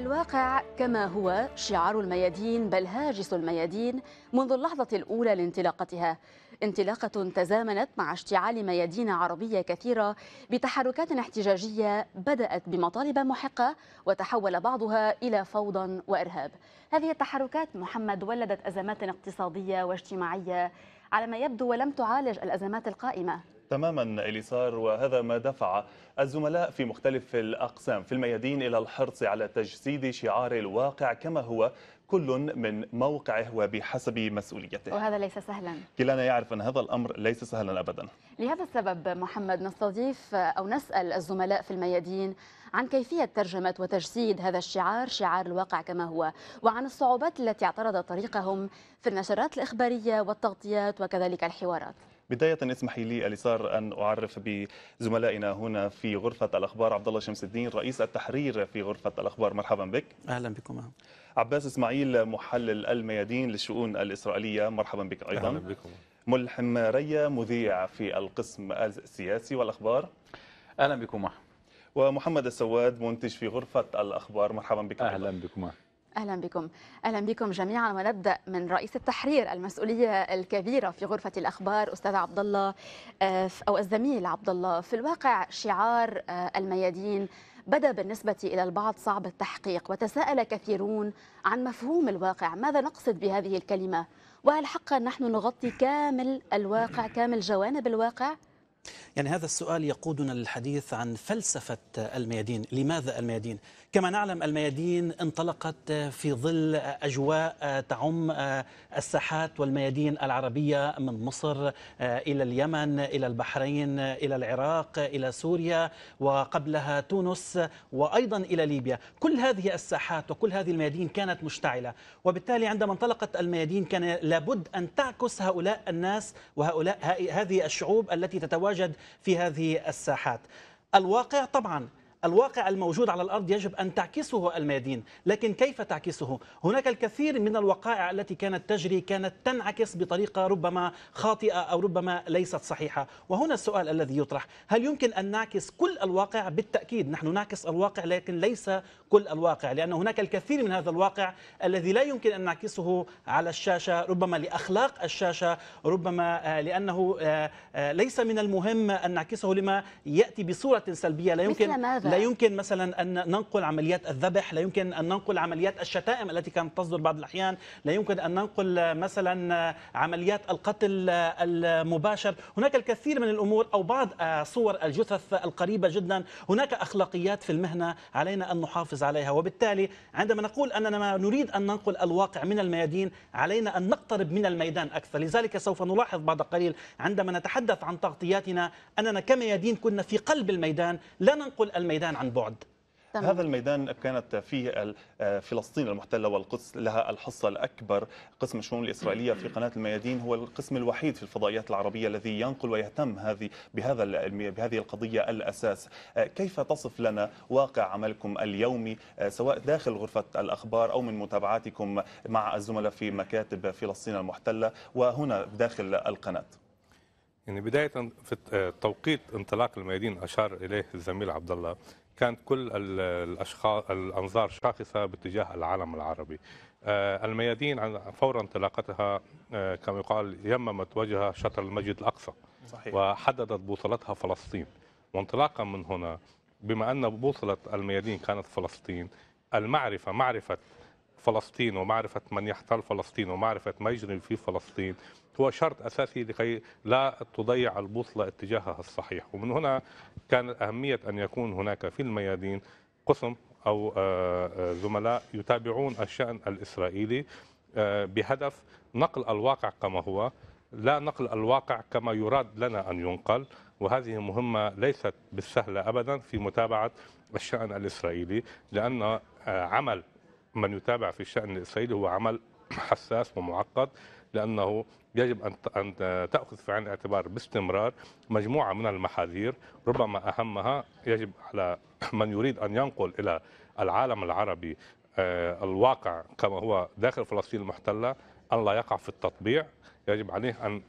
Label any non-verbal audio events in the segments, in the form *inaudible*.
الواقع كما هو شعار الميادين بل هاجس الميادين منذ اللحظة الأولى لانطلاقتها انطلاقة تزامنت مع اشتعال ميادين عربية كثيرة بتحركات احتجاجية بدأت بمطالب محقة وتحول بعضها إلى فوضى وإرهاب هذه التحركات محمد ولدت أزمات اقتصادية واجتماعية على ما يبدو ولم تعالج الأزمات القائمة تماما اليسار وهذا ما دفع الزملاء في مختلف الأقسام في الميادين إلى الحرص على تجسيد شعار الواقع كما هو كل من موقعه وبحسب مسؤوليته وهذا ليس سهلا كلنا يعرف أن هذا الأمر ليس سهلا أبدا لهذا السبب محمد نستضيف أو نسأل الزملاء في الميادين عن كيفية ترجمة وتجسيد هذا الشعار شعار الواقع كما هو وعن الصعوبات التي اعترضت طريقهم في النشرات الإخبارية والتغطيات وكذلك الحوارات بداية اسمحي لي اليسار أن أعرف بزملائنا هنا في غرفة الأخبار عبد الله شمس الدين رئيس التحرير في غرفة الأخبار مرحبا بك أهلا بكم عباس إسماعيل محلل الميادين للشؤون الإسرائيلية مرحبا بك أيضا أهلا بكم ملحم ريا مذيع في القسم السياسي والأخبار أهلا بكم ومحمد السواد منتج في غرفة الأخبار مرحبا بك أهلا بكم اهلا بكم اهلا بكم جميعا ونبدا من رئيس التحرير المسؤوليه الكبيره في غرفه الاخبار استاذ عبد الله آه، او الزميل عبد الله في الواقع شعار آه، الميادين بدا بالنسبه الى البعض صعب التحقيق وتساءل كثيرون عن مفهوم الواقع ماذا نقصد بهذه الكلمه وهل حقا نحن نغطي كامل الواقع كامل جوانب الواقع يعني هذا السؤال يقودنا للحديث عن فلسفة الميادين لماذا الميادين؟ كما نعلم الميادين انطلقت في ظل أجواء تعم الساحات والميادين العربية من مصر إلى اليمن إلى البحرين إلى العراق إلى سوريا وقبلها تونس وأيضا إلى ليبيا كل هذه الساحات وكل هذه الميادين كانت مشتعلة وبالتالي عندما انطلقت الميادين كان لابد أن تعكس هؤلاء الناس وهؤلاء هذه الشعوب التي تتواجد في هذه الساحات الواقع طبعا الواقع الموجود على الأرض يجب أن تعكسه الميادين لكن كيف تعكسه؟ هناك الكثير من الوقائع التي كانت تجري كانت تنعكس بطريقة ربما خاطئة أو ربما ليست صحيحة وهنا السؤال الذي يطرح هل يمكن أن نعكس كل الواقع بالتأكيد نحن نعكس الواقع لكن ليس كل الواقع لأن هناك الكثير من هذا الواقع الذي لا يمكن أن نعكسه على الشاشة ربما لأخلاق الشاشة ربما آه، لأنه آه، آه، ليس من المهم أن نعكسه لما يأتي بصورة سلبية لا يمكن لا نعم. يمكن مثلا أن ننقل عمليات الذبح لا يمكن أن ننقل عمليات الشتائم التي كانت تصدر بعض الأحيان لا يمكن أن ننقل مثلا عمليات القتل المباشر هناك الكثير من الأمور أو بعض صور الجثث القريبة جدا هناك أخلاقيات في المهنة علينا أن نحافظ عليها وبالتالي عندما نقول أننا ما نريد أن ننقل الواقع من الميادين علينا أن نقترب من الميدان أكثر لذلك سوف نلاحظ بعد قليل عندما نتحدث عن تغطياتنا أننا كميادين كنا في قلب الميدان لا ننقل الميدان الميدان عن بعد تمام. هذا الميدان كانت فيه آه، فلسطين المحتلة والقدس لها الحصة الأكبر قسم الشؤون الإسرائيلية في قناة الميادين هو القسم الوحيد في الفضائيات العربية الذي ينقل ويهتم هذه بهذا بهذه القضية الأساس آه، كيف تصف لنا واقع عملكم اليومي آه، سواء داخل غرفة الأخبار أو من متابعاتكم مع الزملاء في مكاتب فلسطين المحتلة وهنا داخل القناة يعني بدايه في آه، توقيت انطلاق الميادين اشار اليه الزميل عبد الله كانت كل الاشخاص الانظار شاخصه باتجاه العالم العربي. آه، الميادين فور انطلاقتها آه، كما يقال يممت وجهها شطر المسجد الاقصى صحيح. وحددت بوصلتها فلسطين وانطلاقا من هنا بما ان بوصله الميادين كانت فلسطين المعرفه معرفه فلسطين ومعرفة من يحتل فلسطين ومعرفة ما يجري في فلسطين هو شرط أساسي لكي لا تضيع البوصلة اتجاهها الصحيح ومن هنا كان أهمية أن يكون هناك في الميادين قسم أو آه، آه، زملاء يتابعون الشأن الإسرائيلي آه، بهدف نقل الواقع كما هو لا نقل الواقع كما يراد لنا أن ينقل وهذه مهمة ليست بالسهلة أبدا في متابعة الشأن الإسرائيلي لأن عمل من يتابع في الشأن الإسرائيلي هو عمل حساس ومعقد لأنه يجب أن أن تأخذ في عين الاعتبار باستمرار مجموعة من المحاذير ربما أهمها يجب على *clears throat* من يريد أن ينقل إلى العالم العربي آه، الواقع كما هو داخل فلسطين المحتلة ألا يقع في التطبيع يجب عليه ان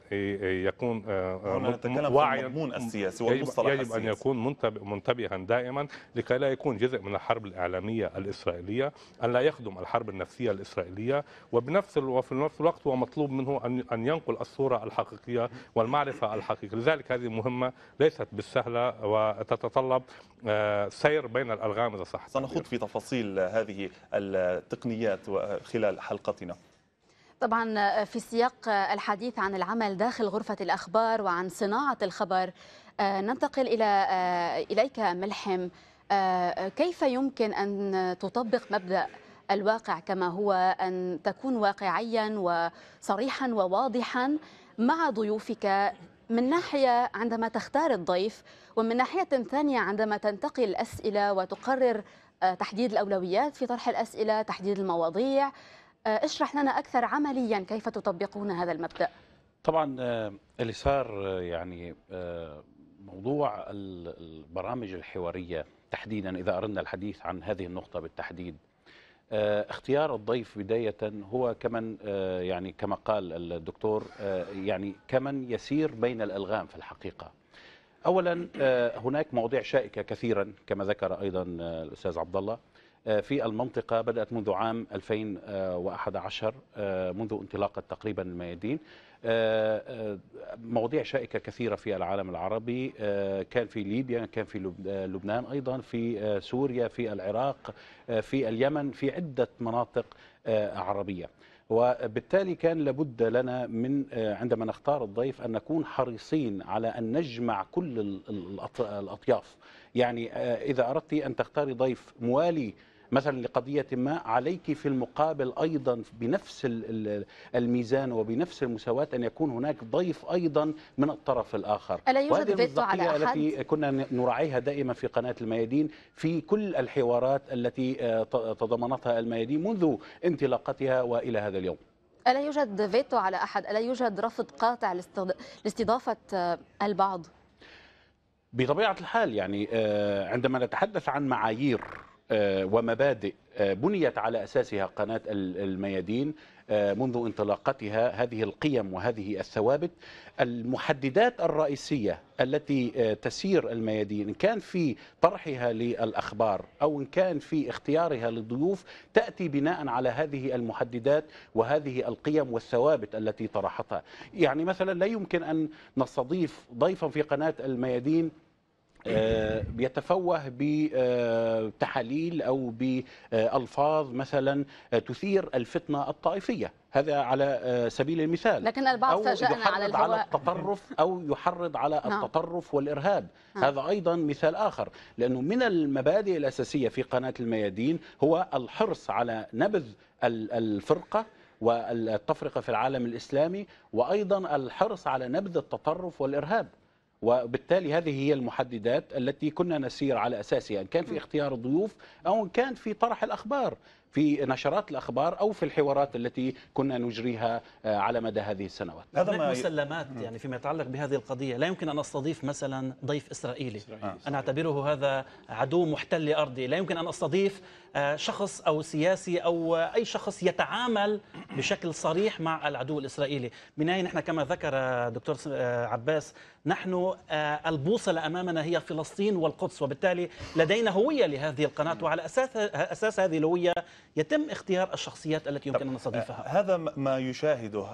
يكون آه، آه، واعيا المضمون السياسي والمصطلح يجب, يجب ان يكون منتبها دائما لكي لا يكون جزء من الحرب الاعلاميه الاسرائيليه ان لا يخدم الحرب النفسيه الاسرائيليه وبنفس وفي نفس الوقت هو مطلوب منه ان ان ينقل الصوره الحقيقيه والمعرفه الحقيقيه لذلك هذه مهمه ليست بالسهله وتتطلب آه، سير بين الالغام اذا صح سنخوض في تفاصيل هذه التقنيات خلال حلقتنا طبعا آه، في سياق آه، الحديث عن العمل داخل غرفة الأخبار وعن صناعة الخبر آه، ننتقل إلى إليك ملحم كيف يمكن أن تطبق مبدأ الواقع كما هو أن تكون واقعيا وصريحا وواضحا مع ضيوفك من ناحية عندما تختار الضيف ومن ناحية ثانية عندما تنتقي الأسئلة وتقرر تحديد الأولويات في طرح الأسئلة تحديد المواضيع آه، اشرح لنا أكثر عمليا كيف تطبقون هذا المبدأ طبعا آه، اللي صار آه، يعني موضوع البرامج الحوارية تحديدا إذا أردنا الحديث عن هذه النقطة بالتحديد اختيار الضيف بداية هو كمن يعني كما قال الدكتور يعني كمن يسير بين الألغام في الحقيقة أولا هناك مواضيع شائكة كثيرا كما ذكر أيضا الأستاذ عبد الله آه، في المنطقة بدأت منذ عام 2011 آه، منذ انطلاقة تقريبا الميادين آه، مواضيع شائكة كثيرة في العالم العربي كان في ليبيا كان في لبنان أيضا في سوريا في العراق في اليمن في عدة مناطق عربية وبالتالي كان لابد لنا من عندما نختار الضيف ان نكون حريصين على ان نجمع كل الاطياف يعني اذا اردت ان تختاري ضيف موالي مثلا لقضية ما عليك في المقابل أيضا بنفس الميزان وبنفس المساواة أن يكون هناك ضيف أيضا من الطرف الآخر ألا يوجد فيتو على أحد؟ التي كنا نراعيها دائما في قناة الميادين في كل الحوارات التي آه، تضمنتها الميادين منذ انطلاقتها وإلى هذا اليوم ألا يوجد فيتو على أحد؟ ألا يوجد رفض قاطع لاستضافة آه، البعض؟ بطبيعة الحال يعني آه، عندما نتحدث عن معايير آه، ومبادئ آه، بنيت على أساسها قناة الميادين آه، منذ انطلاقتها هذه القيم وهذه الثوابت المحددات الرئيسية التي تسير الميادين إن كان في طرحها للأخبار أو إن كان في اختيارها للضيوف تأتي بناء على هذه المحددات وهذه القيم والثوابت التي طرحتها يعني مثلا لا يمكن أن نستضيف ضيفا في قناة الميادين بيتفوه آه، بتحاليل او بالفاظ مثلا تثير الفتنه الطائفيه هذا على سبيل المثال لكن البعض سجأنا على على التطرف او يحرض على نعم. التطرف والارهاب نعم. هذا ايضا مثال اخر لانه من المبادئ الاساسيه في قناه الميادين هو الحرص على نبذ الفرقه والتفرقه في العالم الاسلامي وايضا الحرص على نبذ التطرف والارهاب وبالتالي هذه هي المحددات التي كنا نسير على أساسها إن كان في اختيار الضيوف أو إن كان في طرح الأخبار في نشرات الأخبار أو في الحوارات التي كنا نجريها آه، على مدى هذه السنوات هذا ما مسلمات يعني فيما يتعلق بهذه القضية لا يمكن أن أستضيف مثلا ضيف إسرائيلي آه. أنا أعتبره هذا عدو محتل ارضي لا يمكن أن أستضيف آه، شخص أو سياسي أو أي شخص يتعامل بشكل صريح مع العدو الإسرائيلي من أين نحن كما ذكر دكتور آه، عباس نحن آه، البوصلة أمامنا هي فلسطين والقدس وبالتالي لدينا هوية لهذه القناة وعلى أساس, أساس هذه الهوية يتم اختيار الشخصيات التي يمكن أن نستضيفها آه، هذا ما يشاهده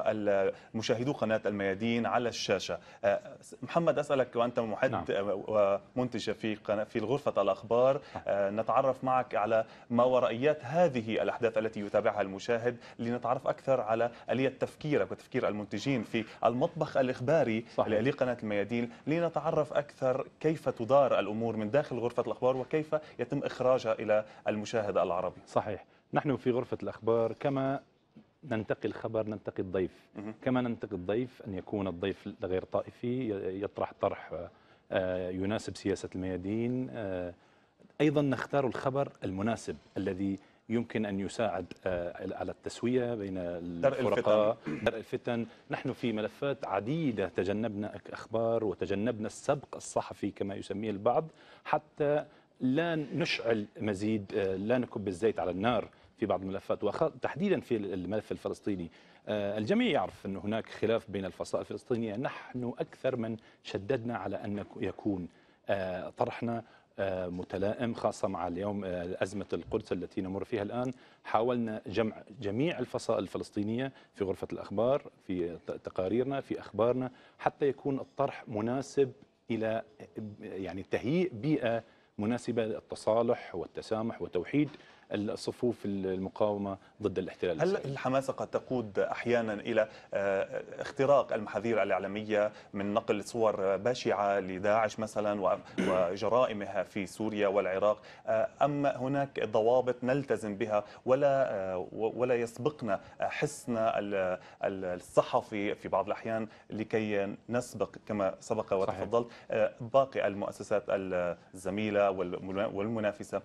مشاهدو قناة الميادين على الشاشة آه، محمد أسألك وأنت محد نعم. ومنتج في في غرفة الأخبار نعم. نتعرف معك على ما ورائيات هذه الأحداث التي يتابعها المشاهد لنتعرف أكثر على آلية تفكيرك وتفكير المنتجين في المطبخ الإخباري لقناة الميادين ميادين لنتعرف أكثر كيف تدار الأمور من داخل غرفة الأخبار وكيف يتم إخراجها إلى المشاهد العربي صحيح نحن في غرفة الأخبار كما ننتقي الخبر ننتقي الضيف كما ننتقي الضيف أن يكون الضيف غير طائفي يطرح طرح آه، يناسب سياسة الميادين آه، أيضا نختار الخبر المناسب الذي يمكن أن يساعد آه، على التسوية بين الفرقاء درء الفتن نحن في ملفات عديدة تجنبنا أخبار وتجنبنا السبق الصحفي كما يسميه البعض حتى لا نشعل مزيد آه، لا نكب الزيت على النار في بعض الملفات وتحديدا في الملف الفلسطيني آه، الجميع يعرف أن هناك خلاف بين الفصائل الفلسطينية نحن أكثر من شددنا على أن يكون طرحنا متلائم خاصة مع اليوم آه، أزمة القدس التي نمر فيها الآن حاولنا جمع جميع الفصائل الفلسطينية في غرفة الأخبار في تقاريرنا في أخبارنا حتى يكون الطرح مناسب إلى يعني تهيئ بيئة مناسبة للتصالح والتسامح وتوحيد الصفوف المقاومه ضد الاحتلال هل الحماسه قد تقود احيانا الى آه، اختراق المحاذير الاعلاميه من نقل صور بشعه لداعش مثلا وجرائمها في سوريا والعراق آه، ام هناك ضوابط نلتزم بها ولا آه، ولا يسبقنا حسنا الصحفي في بعض الاحيان لكي نسبق كما سبق وتفضلت باقي المؤسسات الزميله والمنافسه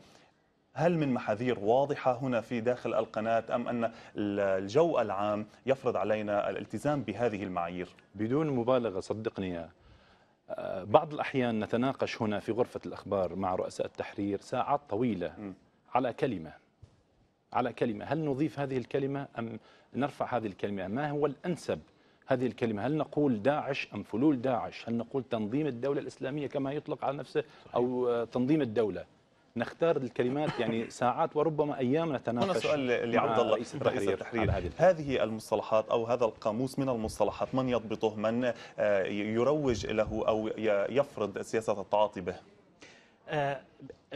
هل من محاذير واضحة هنا في داخل القناة أم أن الجو العام يفرض علينا الالتزام بهذه المعايير بدون مبالغة صدقني آه، بعض الأحيان نتناقش هنا في غرفة الأخبار مع رؤساء التحرير ساعات طويلة م. على كلمة على كلمة هل نضيف هذه الكلمة أم نرفع هذه الكلمة ما هو الأنسب هذه الكلمة هل نقول داعش أم فلول داعش هل نقول تنظيم الدولة الإسلامية كما يطلق على نفسه أو تنظيم الدولة نختار الكلمات يعني ساعات وربما ايام نتناقش هنا سؤال لعبد الله رئيس التحرير, رئيس التحرير. هذه, هذه المصطلحات او هذا القاموس من المصطلحات من يضبطه من آه، يروج له او يفرض سياسه التعاطي به آه،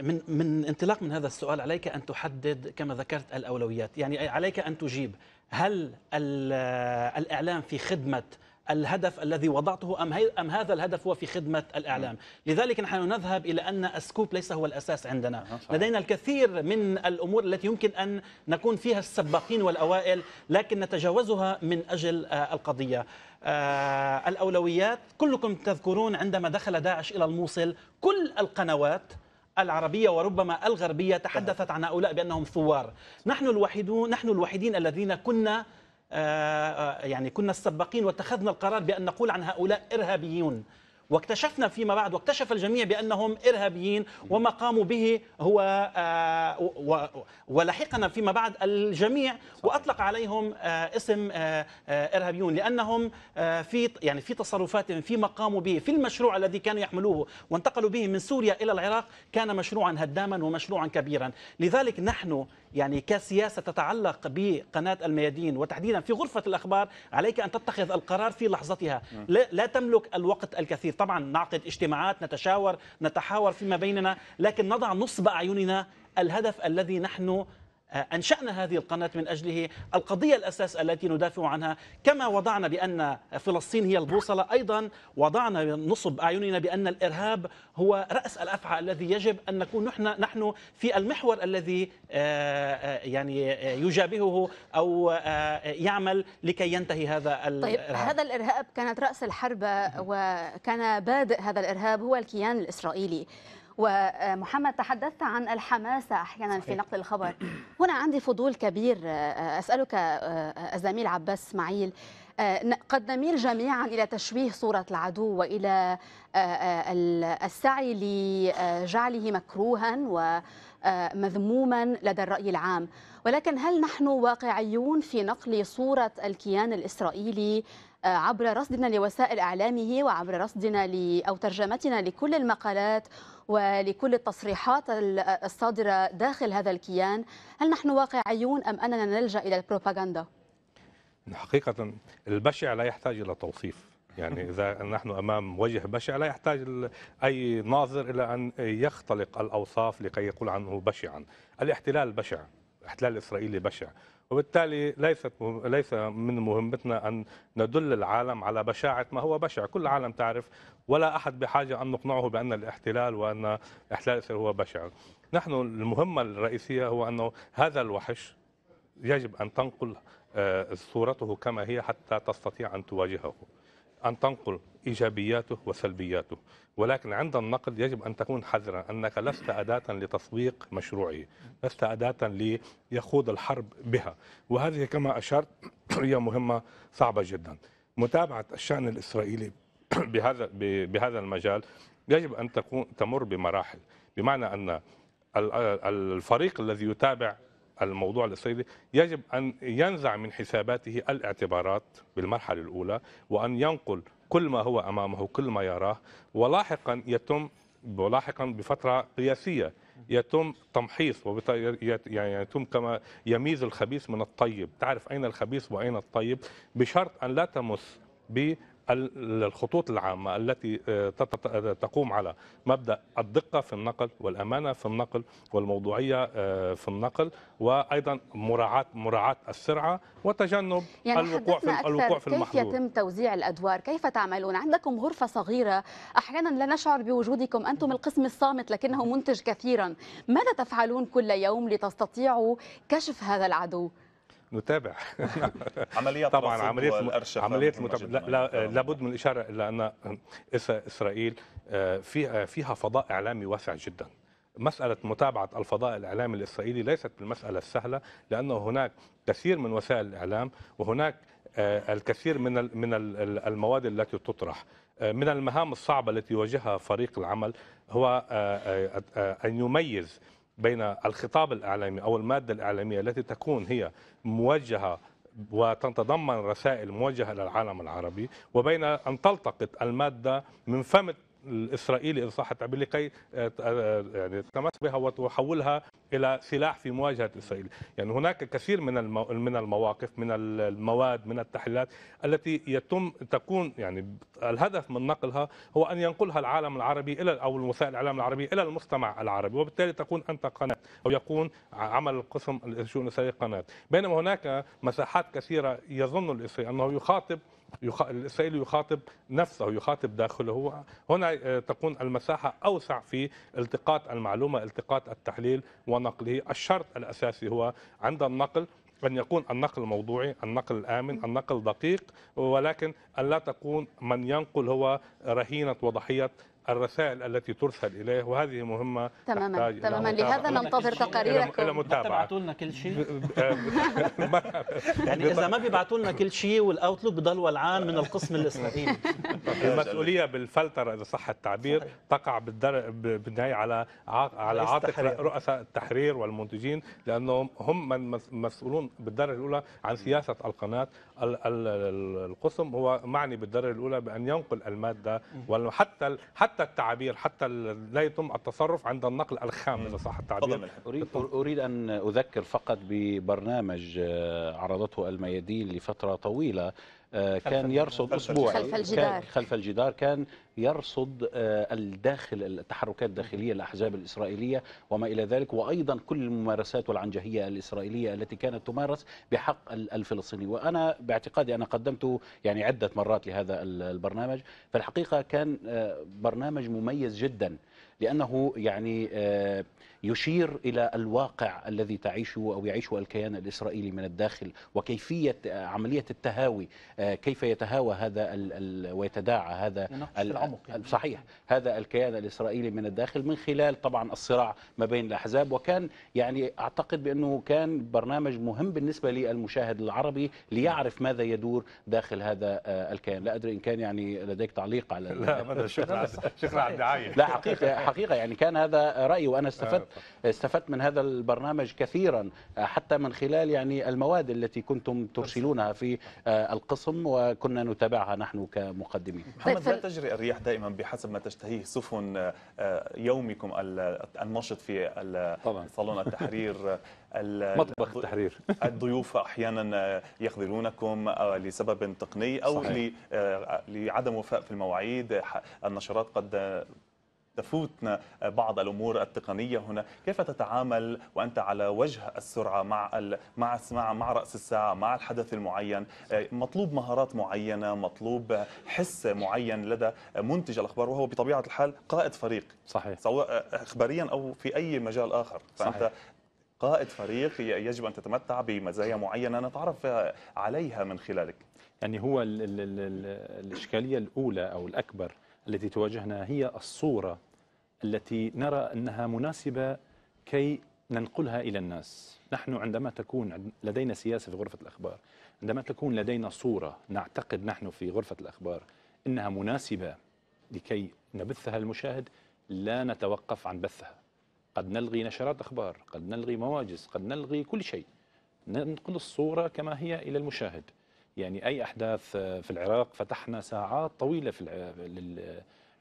من من انطلاق من هذا السؤال عليك ان تحدد كما ذكرت الاولويات يعني عليك ان تجيب هل آه، الاعلام في خدمه الهدف الذي وضعته أم, أم هذا الهدف هو في خدمة الإعلام نعم. لذلك نحن نذهب إلى أن السكوب ليس هو الأساس عندنا لدينا الكثير من الأمور التي يمكن أن نكون فيها السباقين والأوائل لكن نتجاوزها من أجل آه، القضية آه، الأولويات كلكم تذكرون عندما دخل داعش إلى الموصل كل القنوات العربية وربما الغربية تحدثت عن هؤلاء بأنهم ثوار نحن الوحيدون نحن الوحيدين الذين كنا آه، آه، يعني كنا السباقين واتخذنا القرار بأن نقول عن هؤلاء إرهابيون واكتشفنا فيما بعد واكتشف الجميع بأنهم إرهابيين وما قاموا به هو آه، ولحقنا فيما بعد الجميع وأطلق عليهم اسم إرهابيون لأنهم في يعني في تصرفاتهم فيما قاموا به في المشروع الذي كانوا يحملوه وانتقلوا به من سوريا إلى العراق كان مشروعا هداما ومشروعا كبيرا لذلك نحن يعني كسياسة تتعلق بقناة الميادين وتحديدا في غرفة الأخبار عليك أن تتخذ القرار في لحظتها لا تملك الوقت الكثير طبعا نعقد اجتماعات نتشاور نتحاور فيما بيننا لكن نضع نصب أعيننا الهدف الذي نحن آه، أنشأنا هذه القناة من أجله القضية الأساس التي ندافع عنها كما وضعنا بأن فلسطين هي البوصلة أيضا وضعنا نصب أعيننا بأن الإرهاب هو رأس الأفعى الذي يجب أن نكون نحن نحن في المحور الذي آه، آه، يعني يجابهه أو يعمل لكي ينتهي هذا الإرهاب طيب هذا الإرهاب كانت رأس الحرب وكان بادئ هذا الإرهاب هو الكيان الإسرائيلي ومحمد تحدثت عن الحماسة أحيانا صحيح. في نقل الخبر هنا عندي فضول كبير آه، أسألك آه، آه، الزميل عباس اسماعيل قد نميل جميعا الى تشويه صوره العدو والى السعي لجعله مكروها ومذموما لدى الراي العام ولكن هل نحن واقعيون في نقل صوره الكيان الاسرائيلي عبر رصدنا لوسائل اعلامه وعبر رصدنا او ترجمتنا لكل المقالات ولكل التصريحات الصادرة داخل هذا الكيان هل نحن واقعيون أم أننا نلجأ إلى البروباغندا؟ حقيقة البشع لا يحتاج إلى توصيف يعني إذا نحن أمام وجه بشع لا يحتاج أي ناظر إلى أن يختلق الأوصاف لكي يقول عنه بشعا الاحتلال بشع الاحتلال الإسرائيلي بشع وبالتالي ليست ليس من مهمتنا ان ندل العالم على بشاعه ما هو بشع، كل العالم تعرف ولا احد بحاجه ان نقنعه بان الاحتلال وان احتلال اسرائيل هو بشع. نحن المهمه الرئيسيه هو انه هذا الوحش يجب ان تنقل آه، صورته كما هي حتى تستطيع ان تواجهه. ان تنقل إيجابياته وسلبياته ولكن عند النقد يجب أن تكون حذرا أنك لست أداة لتسويق مشروعه لست أداة ليخوض الحرب بها وهذه كما أشرت هي مهمة صعبة جدا متابعة الشأن الإسرائيلي *clears throat* بهذا بهذا المجال يجب أن تكون تمر بمراحل بمعنى أن الفريق الذي يتابع الموضوع الإسرائيلي يجب أن ينزع من حساباته الاعتبارات بالمرحلة الأولى وأن ينقل كل ما هو امامه كل ما يراه ولاحقا يتم ولاحقا بفتره قياسيه يتم تمحيص يعني يتم كما يميز الخبيث من الطيب تعرف اين الخبيث واين الطيب بشرط ان لا تمس الخطوط العامة التي آه، آه، تقوم على مبدأ الدقة في النقل والأمانة في النقل والموضوعية آه، في النقل وأيضا مراعاة مراعاة السرعة وتجنب يعني الوقوع في الوقوع في المحظور كيف يتم توزيع الأدوار كيف تعملون عندكم غرفة صغيرة أحيانا لا نشعر بوجودكم أنتم القسم الصامت لكنه منتج كثيرا ماذا تفعلون كل يوم لتستطيعوا كشف هذا العدو نتابع *laughs* عملية طبعا عملية عملية المتابعة لا, لا آه، لابد من الإشارة الى ان إسرائيل آه، فيها آه، فيها فضاء إعلامي واسع جدا مسألة متابعة الفضاء الإعلامي الإسرائيلي ليست بالمسألة السهلة لانه هناك كثير من وسائل الإعلام وهناك الكثير من من المواد التي تطرح من المهام الصعبة التي يواجهها فريق العمل هو أن يميز بين الخطاب الإعلامي أو المادة الإعلامية التي تكون هي موجهة وتتضمن رسائل موجهة للعالم العربي وبين أن تلتقط المادة من فم الاسرائيلي ان صح التعبير لكي يعني تتمسك بها وتحولها الى سلاح في مواجهه اسرائيل، يعني هناك كثير من من المواقف من المواد من التحليلات التي يتم تكون يعني الهدف من نقلها هو ان ينقلها العالم العربي الى او وسائل الاعلام العربيه الى المجتمع العربي، وبالتالي تكون انت قناه او يكون عمل القسم الشؤون الاسرائيليه قناه، بينما هناك مساحات كثيره يظن الاسرائيلي انه يخاطب يخ... الاسرائيلي يخاطب نفسه يخاطب داخله هنا آه، تكون المساحه اوسع في التقاط المعلومه التقاط التحليل ونقله الشرط الاساسي هو عند النقل أن يكون النقل موضوعي النقل آمن النقل دقيق ولكن أن لا تكون من ينقل هو رهينة وضحية الرسائل التي ترسل اليه وهذه مهمه تماما تماما لهذا ننتظر تقاريرك الى متابعه لنا كل شيء *laughs* يعني اذا ما بيبعثوا لنا كل شيء والاوتلوك بضل ولعان من القسم الاسرائيلي *laughs* المسؤوليه بالفلتره اذا صح التعبير تقع بالنهايه على على عاتق رؤساء التحرير والمنتجين لانهم هم من مسؤولون بالدرجه الاولى عن سياسه القناه القسم هو معني بالدرجه الاولى بان ينقل الماده وحتى حتى حتى التعابير حتى لا يتم التصرف عند النقل الخام اذا صح التعبير اريد اريد ان اذكر فقط ببرنامج آه، عرضته الميادين لفتره طويله آه، كان يرصد اسبوعي خلف الجدار خلف الجدار كان يرصد آه، الداخل التحركات الداخليه الاحزاب الاسرائيليه وما الى ذلك وايضا كل الممارسات والعنجهيه الاسرائيليه التي كانت تمارس بحق الفلسطيني وانا باعتقادي انا قدمت يعني عده مرات لهذا البرنامج فالحقيقه كان آه، برنامج مميز جدا لانه يعني يشير إلى الواقع الذي تعيشه أو يعيشه الكيان الإسرائيلي من الداخل وكيفية آه، عملية التهاوي آه، كيف يتهاوى هذا ويتداعى هذا العمق يعني. صحيح هذا الكيان الإسرائيلي من الداخل من خلال طبعا الصراع ما بين الأحزاب وكان يعني أعتقد بأنه كان برنامج مهم بالنسبة للمشاهد العربي ليعرف ماذا يدور داخل هذا آه، الكيان لا أدري إن كان يعني لديك تعليق على لا شكرا شكرا على الدعاية لا حقيقة حقيقة يعني كان هذا رأيي وأنا استفدت استفدت من هذا البرنامج كثيرا حتى من خلال يعني المواد التي كنتم ترسلونها في آه، القسم وكنا نتابعها نحن كمقدمين محمد طيب، لا تجري الرياح دائما بحسب ما تشتهيه سفن آه، آه، يومكم النشط في صالون التحرير *laughs* مطبخ التحرير *laughs* الضيوف احيانا يخذلونكم لسبب تقني او صحيح. لعدم وفاء في المواعيد النشرات قد تفوتنا بعض الامور التقنيه هنا كيف تتعامل وانت على وجه السرعه مع مع مع راس الساعه مع الحدث المعين آه، مطلوب مهارات معينه مطلوب حس معين لدى منتج الاخبار وهو بطبيعه الحال قائد فريق صحيح سواء اخباريا او في اي مجال اخر فانت صحيح. قائد فريق يجب ان تتمتع بمزايا معينه نتعرف عليها من خلالك يعني هو الـ الـ الـ الاشكاليه الاولى او الاكبر التي تواجهنا هي الصوره التي نرى أنها مناسبة كي ننقلها إلى الناس نحن عندما تكون لدينا سياسة في غرفة الأخبار عندما تكون لدينا صورة نعتقد نحن في غرفة الأخبار إنها مناسبة لكي نبثها المشاهد لا نتوقف عن بثها قد نلغي نشرات أخبار قد نلغي مواجز قد نلغي كل شيء ننقل الصورة كما هي إلى المشاهد يعني أي أحداث آه، في العراق فتحنا ساعات طويلة في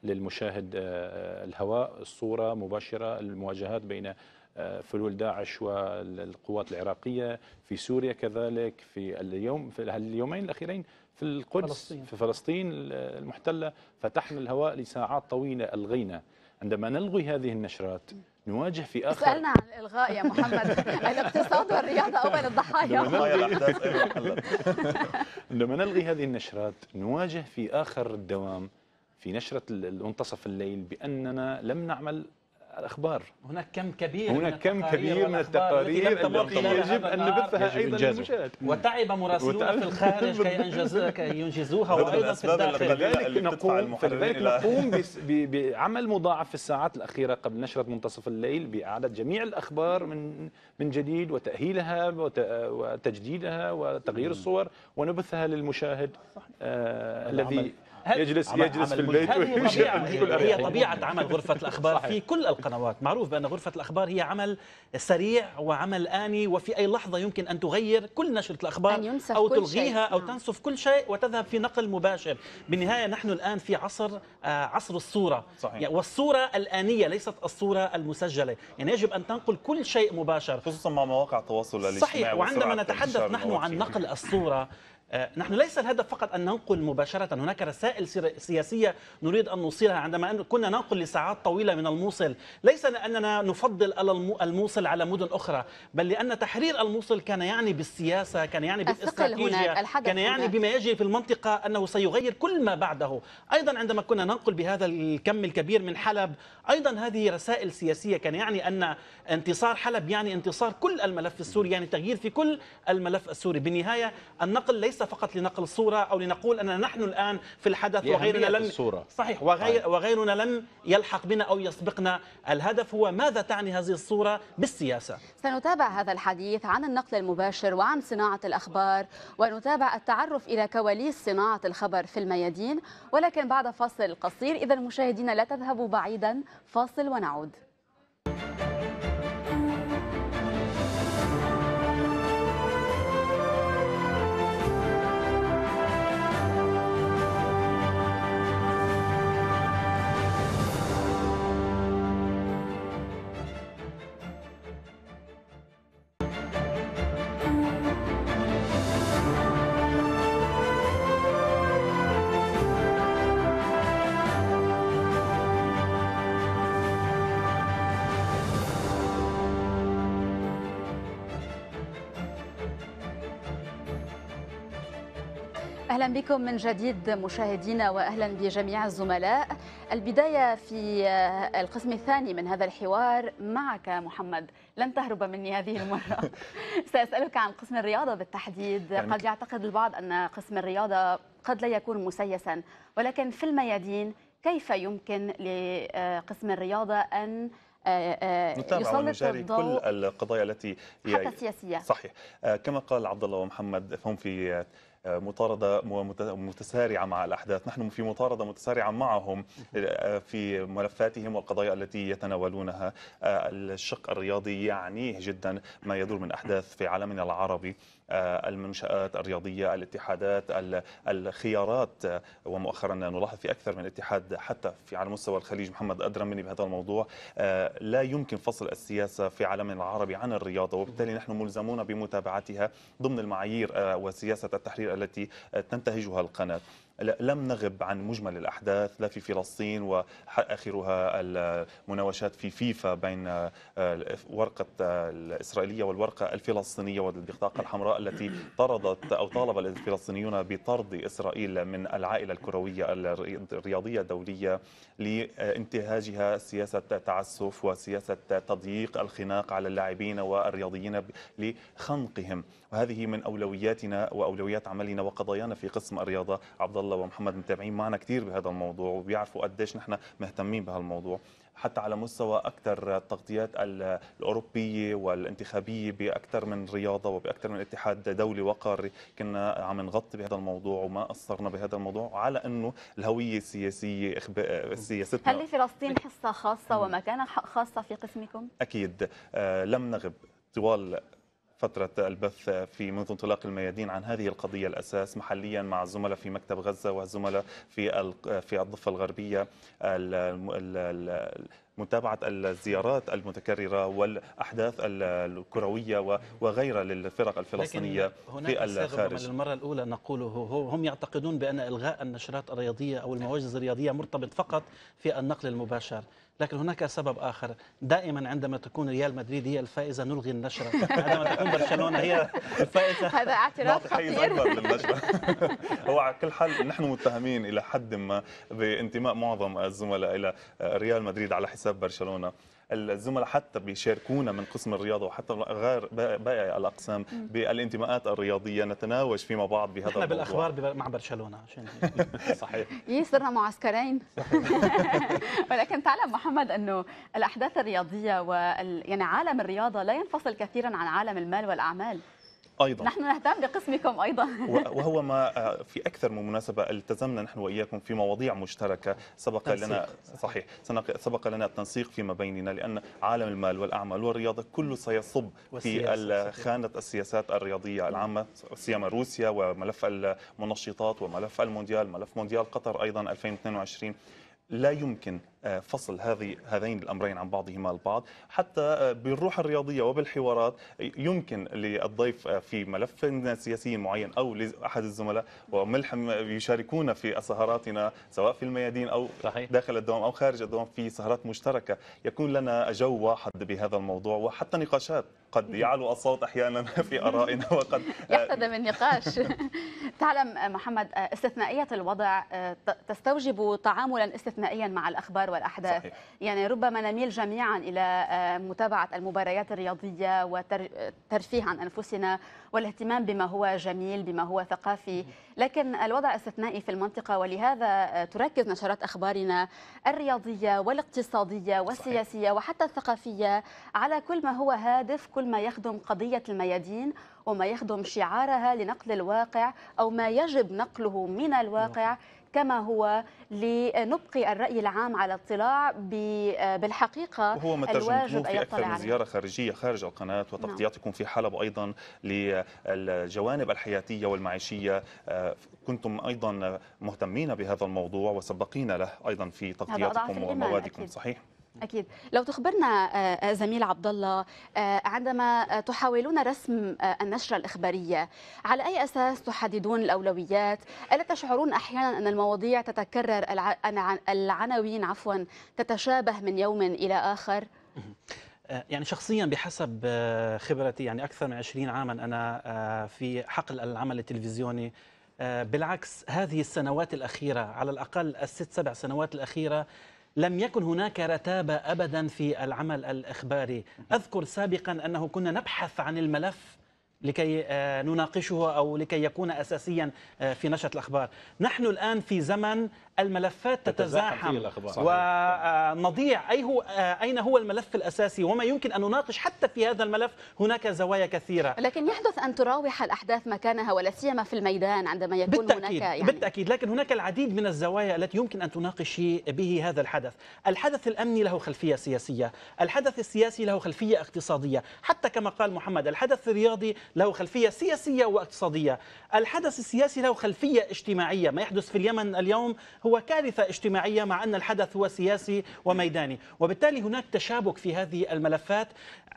للمشاهد آه، آه، الهواء الصورة مباشرة المواجهات بين آه، فلول داعش والقوات العراقية في سوريا كذلك في اليوم في اليومين الأخيرين في القدس فلسطين. في فلسطين المحتلة فتحنا الهواء لساعات طويلة ألغينا عندما نلغي هذه النشرات نواجه في اخر سالنا عن الالغاء يا محمد *laughs* الاقتصاد والرياضه اول الضحايا أيوة، *laughs* عندما نلغي هذه النشرات نواجه في اخر الدوام في نشرة منتصف الليل بأننا لم نعمل الأخبار هناك كم كبير هناك كم كبير من التقارير التي يجب أن نبثها أيضا للمشاهد وتعب مراسلون في الخارج *laughs* كي ينجزوها وأيضا في الداخل فلذلك نقوم, فلذلك نقوم *laughs* بعمل مضاعف في الساعات الأخيرة قبل نشرة منتصف الليل بإعادة جميع الأخبار من من جديد وتأهيلها وتجديدها وتغيير الصور ونبثها للمشاهد آه، الذي يجلس يجلس في البيت هذه هي طبيعه عمل غرفه الاخبار في كل القنوات معروف بان غرفه الاخبار هي عمل سريع وعمل اني وفي اي لحظه يمكن ان تغير كل نشره الاخبار او تلغيها او نعم. تنسف كل شيء وتذهب في نقل مباشر بالنهايه نحن الان في عصر آه، عصر الصوره صحيح. يعني والصوره الانيه ليست الصوره المسجله يعني يجب ان تنقل كل شيء مباشر خصوصا مع مواقع التواصل الاجتماعي صحيح وعندما نتحدث نحن عن نقل الصوره آه، نحن ليس الهدف فقط ان ننقل مباشره هناك رسائل رسائل سياسية نريد أن نوصلها عندما كنا ننقل لساعات طويلة من الموصل ليس لاننا نفضل الموصل على مدن أخرى بل لأن تحرير الموصل كان يعني بالسياسة كان يعني بالاستراتيجيه كان يعني بما يجري في المنطقة أنه سيغير كل ما بعده أيضا عندما كنا ننقل بهذا الكم الكبير من حلب أيضا هذه رسائل سياسية كان يعني أن انتصار حلب يعني انتصار كل الملف السوري يعني تغيير في كل الملف السوري بالنهاية النقل ليس فقط لنقل صورة أو لنقول أننا نحن الآن في الحلب حدث وغيرنا لن الصورة. صحيح طيب. وغير وغيرنا لن يلحق بنا أو يسبقنا الهدف هو ماذا تعني هذه الصورة بالسياسة سنتابع هذا الحديث عن النقل المباشر وعن صناعة الأخبار ونتابع التعرف إلى كواليس صناعة الخبر في الميادين ولكن بعد فاصل قصير إذا مشاهدينا لا تذهبوا بعيدا فاصل ونعود اهلا بكم من جديد مشاهدينا واهلا بجميع الزملاء. البدايه في القسم الثاني من هذا الحوار معك محمد، لن تهرب مني هذه المره. *laughs* ساسالك عن قسم الرياضه بالتحديد، يعني قد يعتقد البعض ان قسم الرياضه قد لا يكون مسيسا، ولكن في الميادين كيف يمكن لقسم الرياضه ان آه، آه، نتابع ونشارك كل القضايا التي هي حتى السياسية صحيح آه، كما قال عبد الله ومحمد فهم في مطاردة متسارعة مع الأحداث نحن في مطاردة متسارعة معهم آه، في ملفاتهم والقضايا التي يتناولونها آه، الشق الرياضي يعنيه جدا ما يدور من أحداث في عالمنا العربي آه، المنشآت الرياضية الاتحادات الخيارات آه، ومؤخرا نلاحظ في أكثر من اتحاد حتى في على مستوى الخليج محمد أدرى مني بهذا الموضوع آه، لا يمكن فصل السياسة في عالمنا العربي عن الرياضة وبالتالي نحن ملزمون بمتابعتها ضمن المعايير وسياسة التحرير التي تنتهجها القناة لم نغب عن مجمل الأحداث لا في فلسطين وآخرها المناوشات في فيفا بين آه، ورقة آه، الإسرائيلية والورقة الفلسطينية والبطاقة الحمراء التي طردت أو طالب الفلسطينيون بطرد إسرائيل من العائلة الكروية الرياضية الدولية لانتهاجها سياسة تعسف وسياسة تضييق الخناق على اللاعبين والرياضيين لخنقهم وهذه من أولوياتنا وأولويات عملنا وقضايانا في قسم الرياضة عبد الله الله ومحمد متابعين معنا كثير بهذا الموضوع وبيعرفوا قديش نحن مهتمين بهالموضوع حتى على مستوى اكثر التغطيات الاوروبيه والانتخابيه باكثر من رياضه وباكثر من اتحاد دولي وقاري كنا عم نغطي بهذا الموضوع وما قصرنا بهذا الموضوع على انه الهويه السياسيه سياستنا هل لفلسطين حصه خاصه ومكانه خاصه في قسمكم؟ اكيد آه، لم نغب طوال فترة البث في منذ انطلاق الميادين عن هذه القضية الأساس محليا مع الزملاء في مكتب غزة والزملاء في في الضفة الغربية متابعة الزيارات المتكررة والأحداث الكروية وغيرها للفرق الفلسطينية في الخارج هناك للمرة الأولى نقوله هو هم يعتقدون بأن إلغاء النشرات الرياضية أو المواجز الرياضية مرتبط فقط في النقل المباشر لكن هناك سبب آخر دائما عندما تكون ريال مدريد هي الفائزة نلغي النشرة عندما تكون برشلونة هي الفائزة هذا اعتراف خطير *laughs* هو على كل حال نحن متهمين إلى حد ما بانتماء معظم الزملاء إلى ريال مدريد على حساب برشلونة الزملاء حتى بيشاركونا من قسم الرياضه وحتى غير باقي الاقسام بالانتماءات الرياضيه نتناوش فيما بعض بهذا احنا الموضوع. بالاخبار مع برشلونه عشان *laughs* صحيح يصرنا معسكرين *laughs* ولكن تعلم محمد انه الاحداث الرياضيه وال يعني عالم الرياضه لا ينفصل كثيرا عن عالم المال والاعمال ايضا نحن نهتم بقسمكم ايضا وهو ما آه، في اكثر من مناسبه التزمنا نحن واياكم في مواضيع مشتركه سبق تنسيق. لنا صحيح سبق لنا التنسيق فيما بيننا لان عالم المال والاعمال والرياضه كله سيصب في خانه السياسات الرياضيه العامه سيما روسيا وملف المنشطات وملف المونديال ملف مونديال قطر ايضا 2022 لا يمكن آه، فصل هذه هذين الامرين عن بعضهما البعض حتى آه، بالروح الرياضيه وبالحوارات يمكن للضيف آه، في ملف سياسي معين او لاحد الزملاء وملحم يشاركونا في سهراتنا سواء في الميادين او صحيح. داخل الدوام او خارج الدوام في سهرات مشتركه يكون لنا جو واحد بهذا الموضوع وحتى نقاشات قد يعلو الصوت احيانا *laughs* في ارائنا وقد من النقاش *laughs* تعلم محمد استثنائيه الوضع تستوجب تعاملا استثنائيا مع الاخبار والأحداث صحيح. يعني ربما نميل جميعا إلى آه، متابعة المباريات الرياضية والترفيه عن أنفسنا والاهتمام بما هو جميل بما هو ثقافي لكن الوضع استثنائي في المنطقة ولهذا آه، تركز نشرات أخبارنا الرياضية والاقتصادية والسياسية صحيح. وحتى الثقافية على كل ما هو هادف كل ما يخدم قضية الميادين وما يخدم شعارها لنقل الواقع أو ما يجب نقله من الواقع كما هو لنبقي الرأي العام على اطلاع بالحقيقة وهو ما الواجب في أكثر من زيارة خارجية خارج القناة نعم. وتغطياتكم في حلب أيضا للجوانب الحياتية والمعيشية آه، كنتم أيضا مهتمين بهذا الموضوع وسبقينا له أيضا في تغطياتكم وموادكم صحيح اكيد لو تخبرنا آه، آه، زميل عبد الله آه، عندما تحاولون رسم النشره الاخباريه على اي اساس تحددون الاولويات الا تشعرون احيانا ان المواضيع تتكرر العناوين عفوا تتشابه من يوم الى اخر يعني شخصيا بحسب خبرتي يعني اكثر من 20 عاما انا في حقل العمل التلفزيوني بالعكس هذه السنوات الاخيره على الاقل الست سبع سنوات الاخيره لم يكن هناك رتابة أبدا في العمل الإخباري أذكر سابقا أنه كنا نبحث عن الملف لكي آه، نناقشه أو لكي يكون أساسيا آه، في نشرة الأخبار نحن الآن في زمن الملفات تتزاحم ونضيع أي هو أين هو الملف الأساسي وما يمكن أن نناقش حتى في هذا الملف هناك زوايا كثيرة لكن يحدث أن تراوح الأحداث مكانها ولا سيما في الميدان عندما يكون بالتأكيد. هناك يعني بالتأكيد لكن هناك العديد من الزوايا التي يمكن أن تناقشي به هذا الحدث الحدث الأمني له خلفية سياسية الحدث السياسي له خلفية اقتصادية حتى كما قال محمد الحدث الرياضي له خلفية سياسية واقتصادية الحدث السياسي له خلفية اجتماعية ما يحدث في اليمن اليوم هو كارثة اجتماعية مع أن الحدث هو سياسي وميداني وبالتالي هناك تشابك في هذه الملفات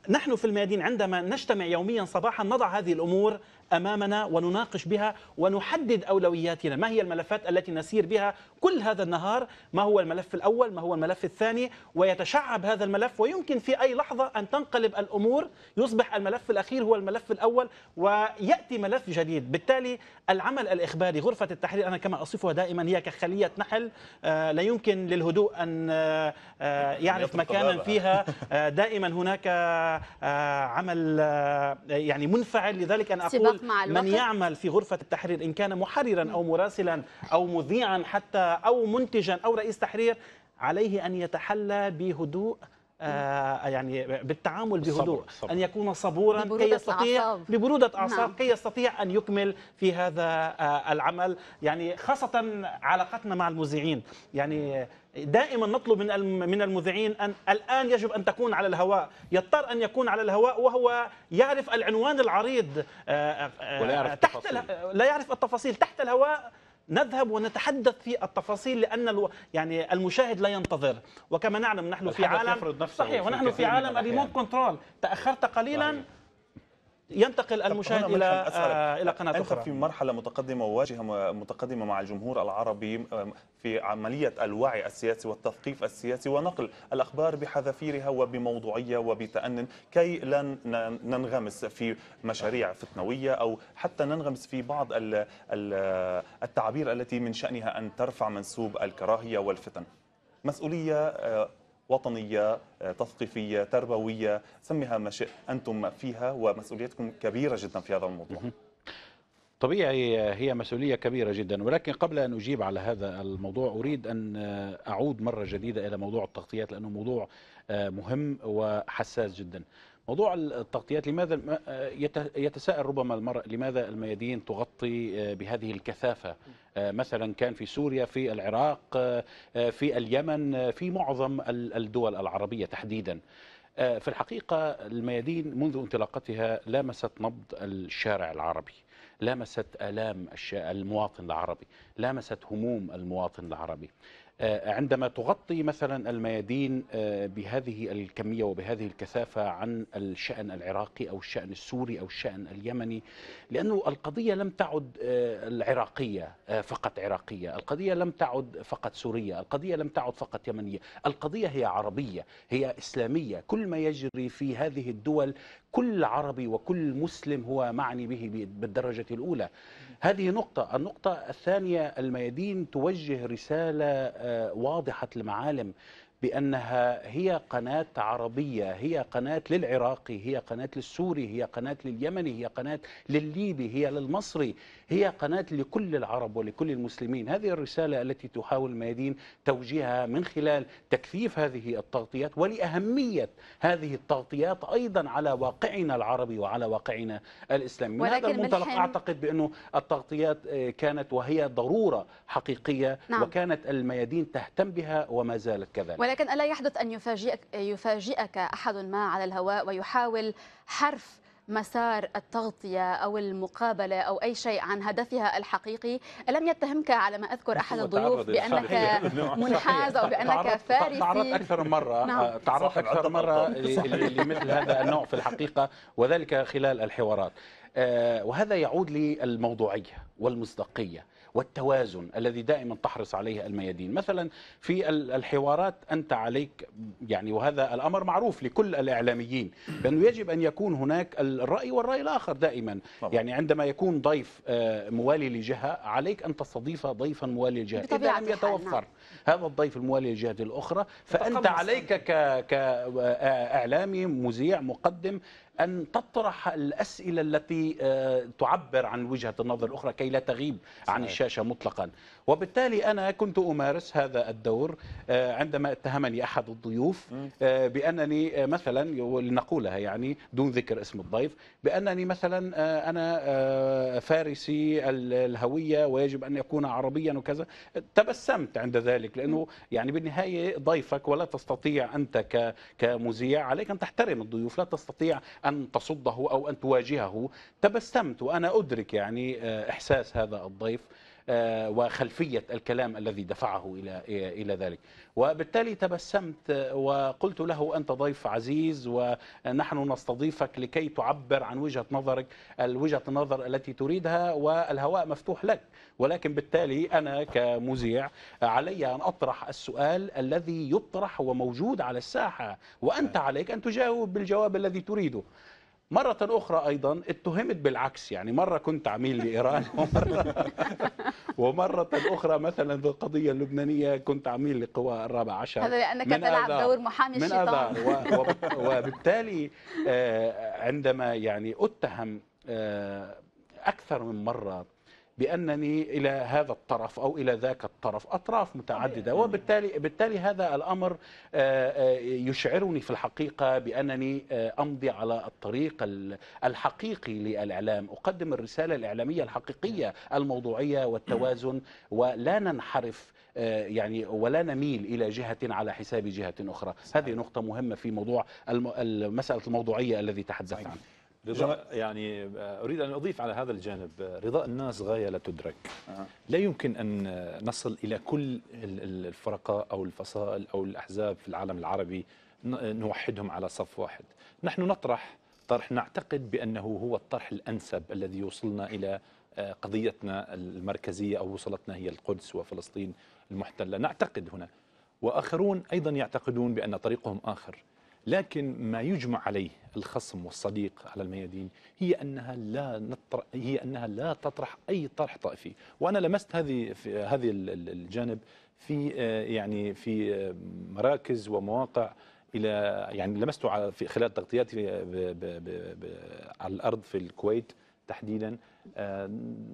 نحن في الميادين عندما نجتمع يوميا صباحا نضع هذه الأمور امامنا ونناقش بها ونحدد اولوياتنا، ما هي الملفات التي نسير بها كل هذا النهار؟ ما هو الملف الاول؟ ما هو الملف الثاني؟ ويتشعب هذا الملف ويمكن في اي لحظه ان تنقلب الامور، يصبح الملف الاخير هو الملف الاول وياتي ملف جديد، بالتالي العمل الاخباري غرفه التحرير انا كما اصفها دائما هي كخليه نحل آه، لا يمكن للهدوء ان آه، يعرف مكانا فيها آه، دائما هناك عمل يعني منفعل لذلك انا اقول من يعمل في غرفة التحرير إن كان محررا أو مراسلا أو مذيعا حتى أو منتجا أو رئيس تحرير عليه أن يتحلى بهدوء آه، يعني بالتعامل بهدوء صبر. ان يكون صبورا كي يستطيع أعصاب. نعم. ببروده اعصاب نعم. كي يستطيع ان يكمل في هذا آه، العمل يعني خاصه علاقتنا مع المذيعين يعني دائما نطلب من من المذيعين ان الان يجب ان تكون على الهواء يضطر ان يكون على الهواء وهو يعرف العنوان العريض آه، ولا يعرف تحت التفاصيل. لا يعرف التفاصيل تحت الهواء نذهب ونتحدث في التفاصيل لان الو... يعني المشاهد لا ينتظر وكما نعلم نحن في عالم صحيح ونحن في عالم الريموت كنترول تاخرت قليلا صحيح. ينتقل المشاهد الى آه، الى قناه أنت اخرى في مرحله متقدمه وواجهه متقدمه مع الجمهور العربي في عمليه الوعي السياسي والتثقيف السياسي ونقل الاخبار بحذافيرها وبموضوعيه وبتأنن كي لا ننغمس في مشاريع فتنويه او حتى ننغمس في بعض التعابير التي من شانها ان ترفع منسوب الكراهيه والفتن مسؤوليه آه، وطنية آه، تثقيفية تربوية سميها ما شئت أنتم فيها ومسؤوليتكم كبيرة جدا في هذا الموضوع طبيعي آه، هي مسؤولية كبيرة جدا ولكن قبل أن أجيب على هذا الموضوع أريد أن آه، أعود مرة جديدة إلى موضوع التغطيات لأنه موضوع مهم وحساس جدا موضوع التغطيات لماذا آه، يتساءل ربما المرء لماذا الميادين تغطي آه، بهذه الكثافة آه، مثلا كان في سوريا في العراق في اليمن في معظم الدول العربية تحديدا في الحقيقة الميادين منذ انطلاقتها لامست نبض الشارع العربي لامست آلام المواطن العربي لامست هموم المواطن العربي آه، عندما تغطي مثلا الميادين آه، بهذه الكميه وبهذه الكثافه عن الشان العراقي او الشان السوري او الشان اليمني لانه القضيه لم تعد آه، العراقيه فقط عراقيه، القضيه لم تعد فقط سوريه، القضيه لم تعد فقط يمنيه، القضيه هي عربيه، هي اسلاميه، كل ما يجري في هذه الدول كل عربي وكل مسلم هو معني به بالدرجة الأولى هذه نقطة النقطة الثانية الميادين توجه رسالة آه، واضحة المعالم بأنها هي قناة عربية هي قناة للعراقي هي قناة للسوري هي قناة لليمني هي قناة للليبي هي للمصري هي قناة لكل العرب ولكل المسلمين هذه الرسالة التي تحاول ميادين توجيهها من خلال تكثيف هذه التغطيات ولأهمية هذه التغطيات أيضا على واقعنا العربي وعلى واقعنا الإسلامي من هذا المنطلق من أعتقد بأنه التغطيات آه، كانت وهي ضرورة حقيقية نعم. وكانت الميادين تهتم بها وما زالت كذلك ولكن ألا يحدث أن يفاجئك, يفاجئك أحد ما على الهواء ويحاول حرف مسار التغطية أو المقابلة أو أي شيء عن هدفها الحقيقي ألم يتهمك على ما أذكر أحد أيوة، الضيوف بأنك *laughs* منحاز أو بأنك فارسي تعرضت أكثر من مرة نعم. آه، تعرض تعرضت أكثر مرة لمثل هذا النوع في الحقيقة وذلك خلال الحوارات آه، وهذا يعود للموضوعية والمصداقية والتوازن الذي دائما تحرص عليه الميادين مثلا في الحوارات أنت عليك يعني وهذا الأمر معروف لكل الإعلاميين بأنه يجب أن يكون هناك الرأي والرأي الآخر دائما طبعا. يعني عندما يكون ضيف آه، موالي لجهة عليك أن تستضيف ضيفا موالي لجهة إذا لم يتوفر نعم. هذا الضيف الموالي لجهة الأخرى فأنت عليك كإعلامي آه، مذيع مقدم أن تطرح الأسئلة التي آه، تعبر عن وجهة النظر الأخرى كي لا تغيب عن الشاشة مطلقا وبالتالي أنا كنت أمارس هذا الدور آه، عندما اتهمني أحد الضيوف آه، بأنني آه، مثلا لنقولها يعني دون ذكر اسم الضيف بأنني مثلا أنا فارسي الهوية ويجب أن أكون عربيا وكذا تبسمت عند ذلك لأنه يعني بالنهاية ضيفك ولا تستطيع أنت كمذيع عليك أن تحترم الضيوف لا تستطيع أن تصده أو أن تواجهه تبسمت وأنا أدرك يعني إحساس هذا الضيف آه، وخلفية الكلام الذي دفعه إلى إلى ذلك وبالتالي تبسمت آه، وقلت له أنت ضيف عزيز ونحن نستضيفك لكي تعبر عن وجهة نظرك وجهة النظر التي تريدها والهواء مفتوح لك ولكن بالتالي أنا كمذيع علي أن أطرح السؤال الذي يطرح وموجود على الساحة وأنت نعم. عليك أن تجاوب بالجواب الذي تريده مرة أخرى أيضا اتهمت بالعكس يعني مرة كنت عميل لإيران *laughs* ومرة, ومرة أخرى مثلا في القضية اللبنانية كنت عميل لقوى الرابع عشر هذا لأنك تلعب دور محامي من الشيطان وبالتالي آه، عندما يعني أتهم آه، أكثر من مرة بانني الى هذا الطرف او الى ذاك الطرف اطراف متعدده وبالتالي بالتالي هذا الامر آه، آه، يشعرني في الحقيقه بانني آه، امضي على الطريق الحقيقي للاعلام اقدم الرساله الاعلاميه الحقيقيه الموضوعيه والتوازن ولا ننحرف يعني ولا نميل الى جهه على حساب جهه اخرى هذه نقطه مهمه في موضوع مساله الموضوعيه الذي تحدثت عنه رضا يعني آه، اريد ان اضيف على هذا الجانب آه، رضا الناس غايه لا تدرك لا يمكن ان نصل الى كل الفرقاء او الفصائل او الاحزاب في العالم العربي نوحدهم على صف واحد نحن نطرح طرح نعتقد بانه هو الطرح الانسب الذي يوصلنا الى آه، قضيتنا المركزيه او وصلتنا هي القدس وفلسطين المحتله نعتقد هنا واخرون ايضا يعتقدون بان طريقهم اخر لكن ما يجمع عليه الخصم والصديق على الميادين هي أنها لا هي أنها لا تطرح أي طرح طائفي وأنا لمست هذه في هذه الجانب في آه، يعني في آه، مراكز ومواقع الى يعني لمسته على في خلال تغطياتي على الارض في الكويت تحديدا آه،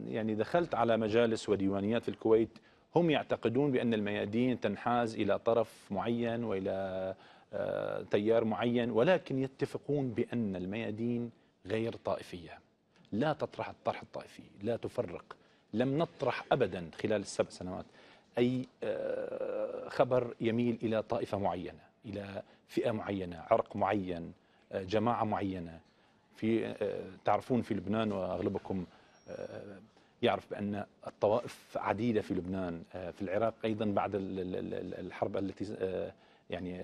يعني دخلت على مجالس وديوانيات في الكويت هم يعتقدون بان الميادين تنحاز الى طرف معين والى آه، تيار معين ولكن يتفقون بأن الميادين غير طائفية لا تطرح الطرح الطائفي لا تفرق لم نطرح أبدا خلال السبع سنوات أي آه، خبر يميل إلى طائفة معينة إلى فئة معينة عرق معين آه، جماعة معينة في تعرفون في لبنان وأغلبكم يعرف بأن الطوائف عديدة في لبنان في العراق أيضا بعد الحرب التي يعني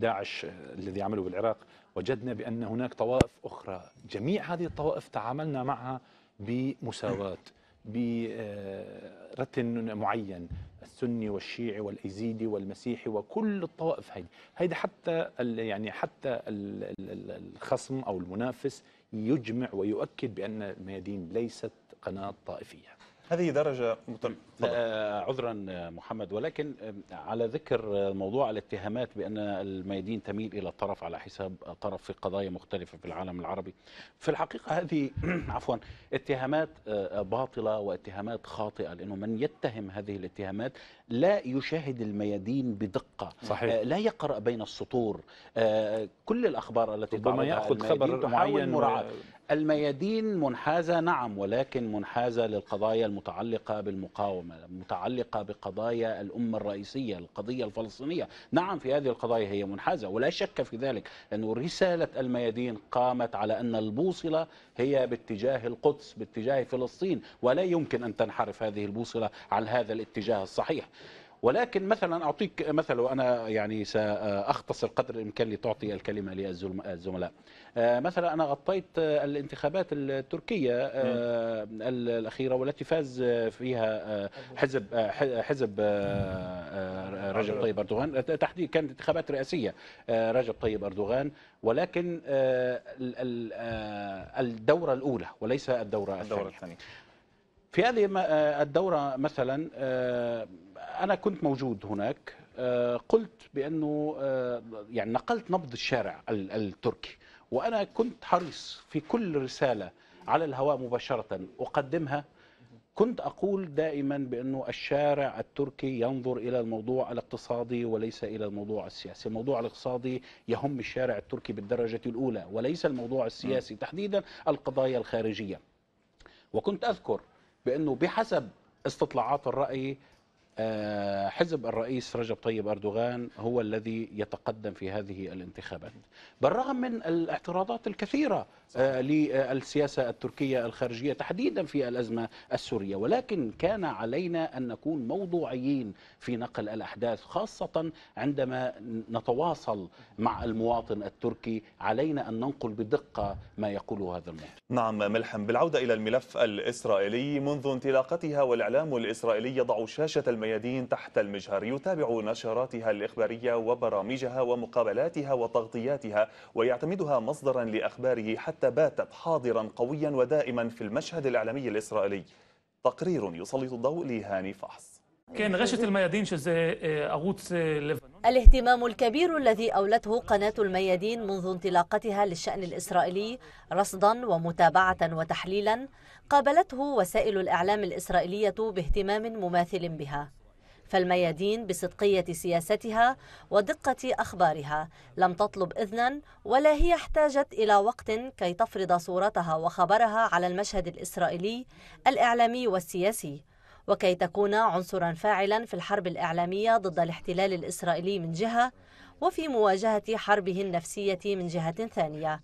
داعش الذي عمله بالعراق وجدنا بأن هناك طوائف أخرى جميع هذه الطوائف تعاملنا معها بمساواة برتن آه، معين السني والشيعي والايزيدي والمسيحي وكل الطوائف هي هيدي حتى يعني حتى الخصم او المنافس يجمع ويؤكد بان الميادين ليست قناه طائفيه هذه درجة لا عذرا محمد ولكن على ذكر موضوع الاتهامات بأن الميادين تميل إلى الطرف على حساب طرف في قضايا مختلفة في العالم العربي في الحقيقة هذه *clears throat* عفوا اتهامات باطلة واتهامات خاطئة لأنه من يتهم هذه الاتهامات لا يشاهد الميادين بدقة صحيح. لا يقرأ بين السطور كل الأخبار التي ربما يأخذ خبر تحاول مراعاة الميادين منحازة نعم ولكن منحازة للقضايا المتعلقة بالمقاومة المتعلقه بقضايا الأمة الرئيسية القضية الفلسطينية نعم في هذه القضايا هي منحازة ولا شك في ذلك أن رسالة الميادين قامت على أن البوصلة هي باتجاه القدس باتجاه فلسطين ولا يمكن أن تنحرف هذه البوصلة عن هذا الاتجاه الصحيح ولكن مثلا اعطيك مثل وانا يعني ساختصر قدر الامكان لتعطي الكلمه للزملاء آه، مثلا انا غطيت الانتخابات التركيه آه، الاخيره والتي فاز فيها آه، حزب حزب رجب طيب اردوغان تحديد كانت انتخابات رئاسيه رجب طيب اردوغان ولكن الدوره الاولى وليس الدوره الثانيه الدوره الثانيه في هذه الدوره مثلا انا كنت موجود هناك آه، قلت بانه آه، يعني نقلت نبض الشارع التركي وانا كنت حريص في كل رساله على الهواء مباشره اقدمها كنت أقول دائما بأنه الشارع التركي ينظر إلى الموضوع الاقتصادي وليس إلى الموضوع السياسي الموضوع الاقتصادي يهم الشارع التركي بالدرجة الأولى وليس الموضوع السياسي تحديدا القضايا الخارجية وكنت أذكر بأنه بحسب استطلاعات الرأي آه، حزب الرئيس رجب طيب أردوغان هو الذي يتقدم في هذه الانتخابات بالرغم من الاعتراضات الكثيرة آه، للسياسة التركية الخارجية تحديدا في الأزمة السورية ولكن كان علينا أن نكون موضوعيين في نقل الأحداث خاصة عندما نتواصل مع المواطن التركي علينا أن ننقل بدقة ما يقوله هذا المواطن نعم ملحم بالعودة إلى الملف الإسرائيلي منذ انطلاقتها والإعلام الإسرائيلي يضع شاشة الميدان الميادين تحت المجهر يتابع نشراتها الإخبارية وبرامجها ومقابلاتها وتغطياتها ويعتمدها مصدرا لأخباره حتى باتت حاضرا قويا ودائما في المشهد الإعلامي الإسرائيلي تقرير يسلط الضوء لهاني فحص كان غشت الميادين زي عروض الاهتمام الكبير الذي أولته قناة الميادين منذ انطلاقتها للشأن الإسرائيلي رصدا ومتابعة وتحليلا قابلته وسائل الإعلام الإسرائيلية باهتمام مماثل بها فالميادين بصدقية سياستها ودقة أخبارها لم تطلب إذنا ولا هي احتاجت إلى وقت كي تفرض صورتها وخبرها على المشهد الإسرائيلي الإعلامي والسياسي وكي تكون عنصرا فاعلا في الحرب الإعلامية ضد الاحتلال الإسرائيلي من جهة وفي مواجهة حربه النفسية من جهة ثانية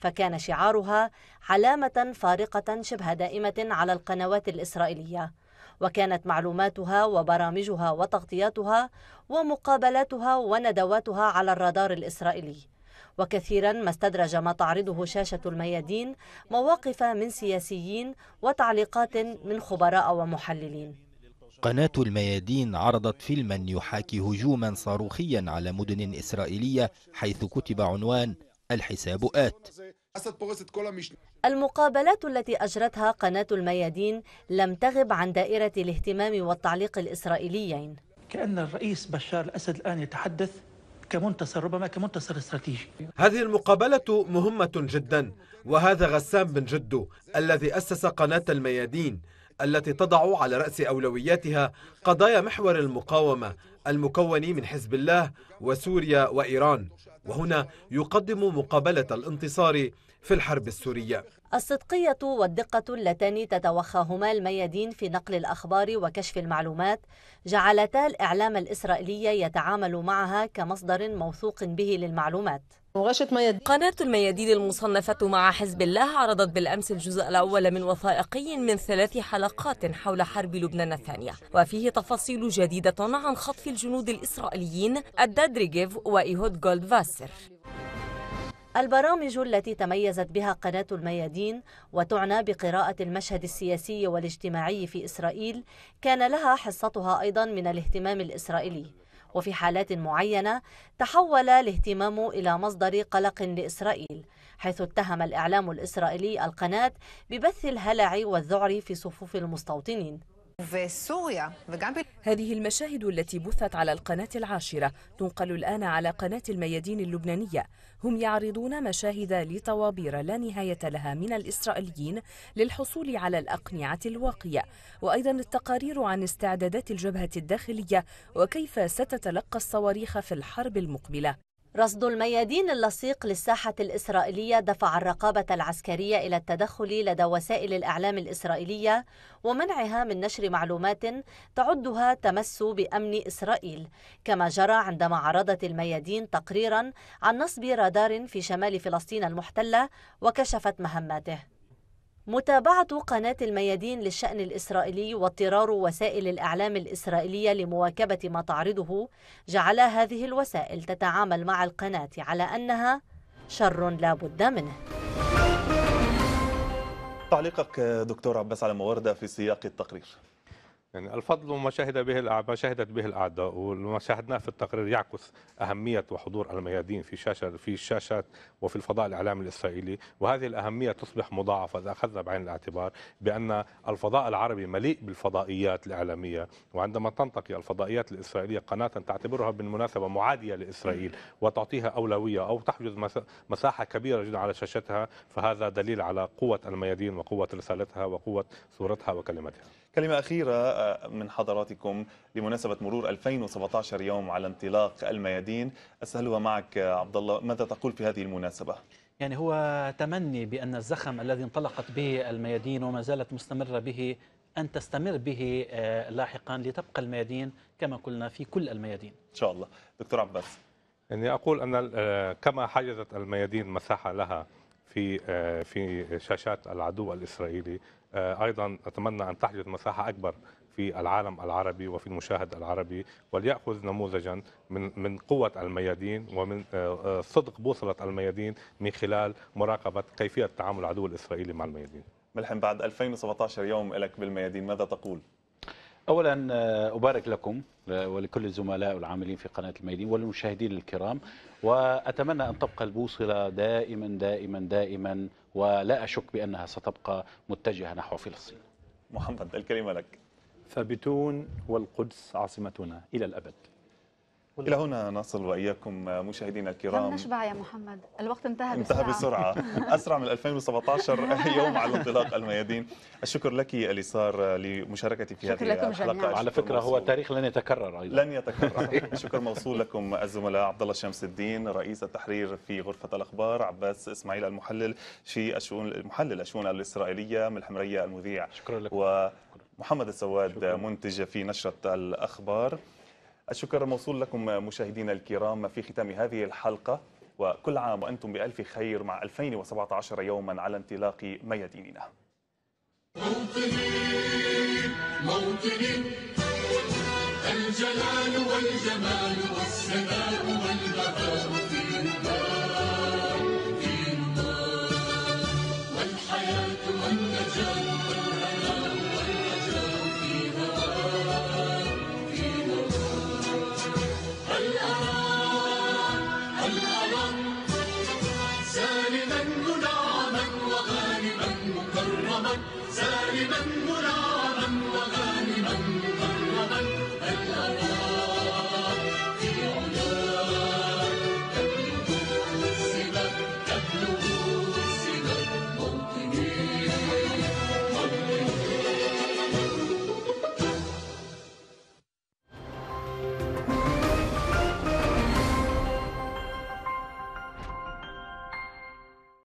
فكان شعارها علامة فارقة شبه دائمة على القنوات الإسرائيلية وكانت معلوماتها وبرامجها وتغطياتها ومقابلاتها وندواتها على الرادار الإسرائيلي وكثيرا ما استدرج ما تعرضه شاشة الميادين مواقف من سياسيين وتعليقات من خبراء ومحللين قناة الميادين عرضت فيلما يحاكي هجوما صاروخيا على مدن إسرائيلية حيث كتب عنوان الحساب آت أسد المقابلات التي أجرتها قناة الميادين لم تغب عن دائرة الاهتمام والتعليق الإسرائيليين كأن الرئيس بشار الأسد الآن يتحدث كمنتصر ربما كمنتصر استراتيجي هذه المقابلة مهمة جدا وهذا غسان بن جدو الذي أسس قناة الميادين التي تضع على رأس أولوياتها قضايا محور المقاومة المكون من حزب الله وسوريا وإيران وهنا يقدم مقابلة الانتصار في الحرب السورية الصدقية والدقة اللتان تتوخاهما الميادين في نقل الأخبار وكشف المعلومات جعلتا الإعلام الإسرائيلي يتعامل معها كمصدر موثوق به للمعلومات قناة الميادين المصنفة مع حزب الله عرضت بالأمس الجزء الأول من وثائقي من ثلاث حلقات حول حرب لبنان الثانية وفيه تفاصيل جديدة عن خطف الجنود الإسرائيليين الدادريجيف وإيهود جولد فاسر البرامج التي تميزت بها قناة الميادين وتعنى بقراءة المشهد السياسي والاجتماعي في إسرائيل كان لها حصتها أيضا من الاهتمام الإسرائيلي وفي حالات معينة تحول الاهتمام إلى مصدر قلق لإسرائيل حيث اتهم الإعلام الإسرائيلي القناة ببث الهلع والذعر في صفوف المستوطنين وسوريا هذه المشاهد التي بثت على القناة العاشرة تنقل الآن على قناة الميادين اللبنانية هم يعرضون مشاهد لطوابير لا نهاية لها من الإسرائيليين للحصول على الأقنعة الواقية وأيضا التقارير عن استعدادات الجبهة الداخلية وكيف ستتلقى الصواريخ في الحرب المقبلة رصد الميادين اللصيق للساحة الإسرائيلية دفع الرقابة العسكرية إلى التدخل لدى وسائل الإعلام الإسرائيلية ومنعها من نشر معلومات تعدها تمس بأمن إسرائيل كما جرى عندما عرضت الميادين تقريرا عن نصب رادار في شمال فلسطين المحتلة وكشفت مهماته متابعة قناة الميادين للشأن الإسرائيلي واضطرار وسائل الإعلام الإسرائيلية لمواكبة ما تعرضه جعل هذه الوسائل تتعامل مع القناة على أنها شر لا بد منه تعليقك دكتور عباس على موردة في سياق التقرير يعني الفضل ما شهد به ما شهدت به الاعداء وما شاهدناه في التقرير يعكس اهميه وحضور الميادين في شاشه في الشاشات وفي الفضاء الاعلامي الاسرائيلي وهذه الاهميه تصبح مضاعفه اذا اخذنا بعين الاعتبار بان الفضاء العربي مليء بالفضائيات الاعلاميه وعندما تنتقي الفضائيات الاسرائيليه قناه تعتبرها بالمناسبه معاديه لاسرائيل وتعطيها اولويه او تحجز مساحه كبيره جدا على شاشتها فهذا دليل على قوه الميادين وقوه رسالتها وقوه صورتها وكلمتها كلمة أخيرة آه، من حضراتكم لمناسبة مرور 2017 يوم على انطلاق الميادين أسألها معك آه، عبد الله ماذا تقول في هذه المناسبة؟ يعني هو تمني بأن الزخم الذي انطلقت به الميادين وما زالت مستمرة به أن تستمر به آه، لاحقا لتبقى الميادين كما قلنا في كل الميادين إن شاء الله دكتور عباس يعني أقول أن كما حجزت الميادين مساحة لها في في شاشات العدو الإسرائيلي آه، ايضا اتمنى ان تحدث مساحه اكبر في العالم العربي وفي المشاهد العربي وليأخذ نموذجا من من قوة الميادين ومن آه، آه، صدق بوصلة الميادين من خلال مراقبة كيفية تعامل العدو الإسرائيلي مع الميادين ملحم بعد 2017 يوم لك بالميادين ماذا تقول؟ اولا ابارك لكم ولكل الزملاء والعاملين في قناه الميادين والمشاهدين الكرام وأتمنى أن تبقى البوصلة دائما دائما دائما ولا أشك بأنها ستبقى متجهة نحو فلسطين محمد الكلمة لك ثابتون والقدس عاصمتنا إلى الأبد إلى هنا نصل وإياكم مشاهدينا الكرام كم نشبع يا محمد الوقت انتهى بسرعة انتهى بسرعة *laughs* أسرع من 2017 *laughs* يوم على انطلاق الميادين الشكر لك اليسار لمشاركتي في هذه لكم الحلقة جميعا. على فكرة موصول. هو تاريخ لن يتكرر أيضا لن يتكرر *laughs* شكر موصول لكم الزملاء عبد الله شمس الدين رئيس التحرير في غرفة الأخبار عباس إسماعيل المحلل في الشؤون المحلل الشؤون الإسرائيلية ملحمرية المذيع شكرا لكم ومحمد السواد شكرا. منتج في نشرة الأخبار الشكر موصول لكم مشاهدينا الكرام في ختام هذه الحلقة وكل عام وأنتم بألف خير مع 2017 يوما على انطلاق مياديننا موطني موطني الجلال والجمال والسلام والبهاء